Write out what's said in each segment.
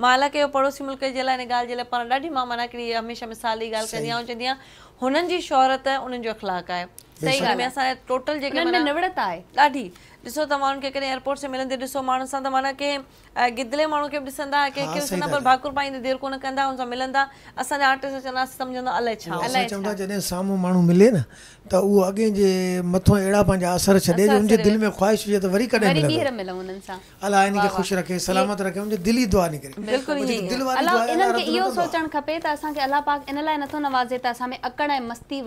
मां के पड़ोसी मुल्क के लाइ हिन ॻाल्हि जे लाइ पाण ॾाढी मां माना हिकिड़ी हमेशह मिसाल ई ॻाल्हि कंदी आहियां चवंदी आहियां हुननि जी जो अख़लाक आहे सही ॻाल्हि आहे असांजा टोटल जेके निवड़त आहे ॾाढी ॾिसो तव्हां हुननि खे कॾहिं एयरपोर्ट ते मिलंदी ॾिसो माण्हुनि सां त माना के गिदले माण्हू खे बि ॾिसंदा कंहिंखे ॾिसंदा पर भाकुर पाईंदी देरि कोन कंदा हुन सां मिलंदा असांजा आर्टिस्ट चवंदासीं सम्झंदो अलाए छा अलाए चवंदा जॾहिं साम्हूं माण्हू मिले न त उहो अॻे जे मथो अहिड़ा पंहिंजा असर छॾे जो हुनजे दिलि में ख़्वाहिश हुजे त वरी कॾहिं मिलूं हुननि हिन खे ख़ुशि रखे सलामत रखे हुनजी दिलि ई दुआ निकिरे बिल्कुलु इहो सोचणु खपे त असांखे अलाह पाक इन लाइ नथो नवाज़े त असां में अकड़ ऐं मस्ती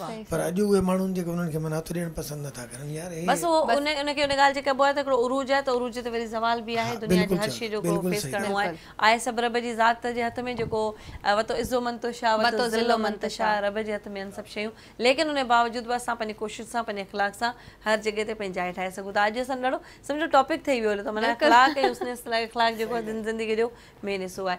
पंहिंजे कोशिश सां पंहिंजे जॻह ते पंहिंजी ठाहे सघूं था